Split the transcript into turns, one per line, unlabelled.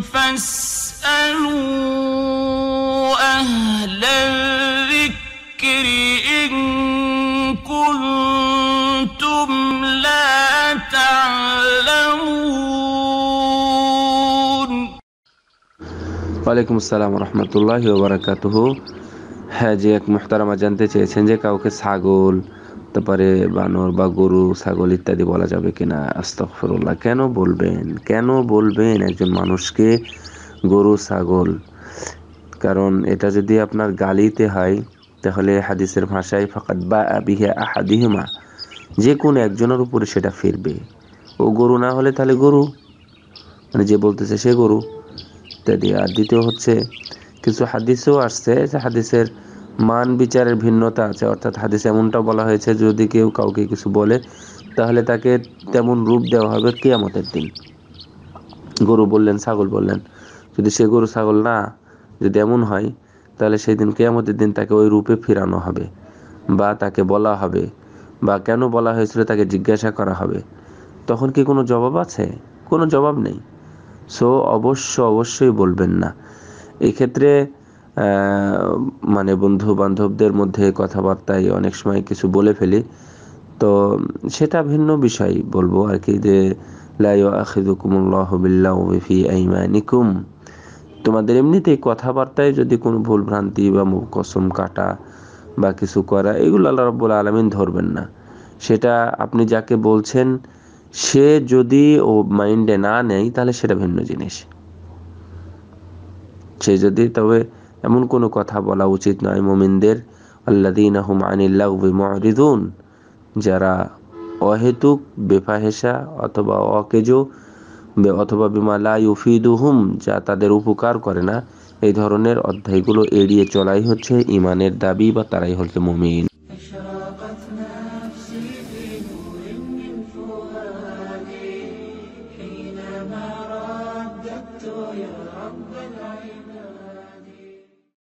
فاسألوا أهل الذكر إن كنتم لا تعلمون ওয়ালাইকুম আসসালাম রহমতুল্লাহ বারাকাতুহু হ্যাঁ যে এক মোহতারামা জানতে চেয়েছেন যে কাউকে ছাগল করতে পারে বানর বা গরু ছাগল ইত্যাদি বলা যাবে কিনা আস্তফরুল্লাহ কেন বলবেন কেন বলবেন একজন মানুষকে গরু ছাগল কারণ এটা যদি আপনার গালিতে হয় তাহলে হাদিসের ভাষায় ফাকাত বা আবিহা হাদিহমা যে কোন একজনের উপরে সেটা ফিরবে ও গরু না হলে তাহলে গরু মানে যে বলতেছে সে গরু ইত্যাদি আর দ্বিতীয় হচ্ছে কিছু হাদিসও আসছে যে হাদিসের মান বিচারের ভিন্নতা আছে অর্থাৎ হাদিস এমনটা বলা হয়েছে যদি কেউ কাউকে কিছু বলে তাহলে তাকে তেমন রূপ দেওয়া হবে কেয়ামতের দিন গরু বললেন ছাগল বললেন যদি সে গরু ছাগল না যদি এমন হয় তাহলে সেই দিন কেয়ামতের দিন তাকে ওই রূপে ফেরানো হবে বা তাকে বলা হবে বা কেন বলা হয়েছিল তাকে জিজ্ঞাসা করা হবে তখন কি কোনো জবাব আছে কোনো জবাব নেই সো অবশ্য অবশ্যই বলবেন না এক্ষেত্রে মানে বন্ধু বান্ধবদের মধ্যে কথাবার্তায় অনেক সময় কিছু বলে ফেলি তো সেটা ভিন্ন বিষয় বলবো আর কি যে আইমানিকুম তোমাদের এমনিতেই কথাবার্তায় যদি কোনো ভুল ভ্রান্তি বা কসম কাটা বা কিছু করা এগুলো আল্লাহ রব্বুল আলমিন ধরবেন না সেটা আপনি যাকে বলছেন সে যদি ও মাইন্ডে না নেয় তাহলে সেটা ভিন্ন জিনিস সে যদি তবে এমন কোনো কথা বলা উচিত নয় মোমিনদের আল্লাদিন আহম আনিল্লাহ যারা অহেতুক বেফাহেসা অথবা অকেজ অথবা বিমালা ইউফিদুহুম যা তাদের উপকার করে না এই ধরনের অধ্যায়গুলো এড়িয়ে চলাই হচ্ছে ইমানের দাবি বা তারাই হচ্ছে মুমিন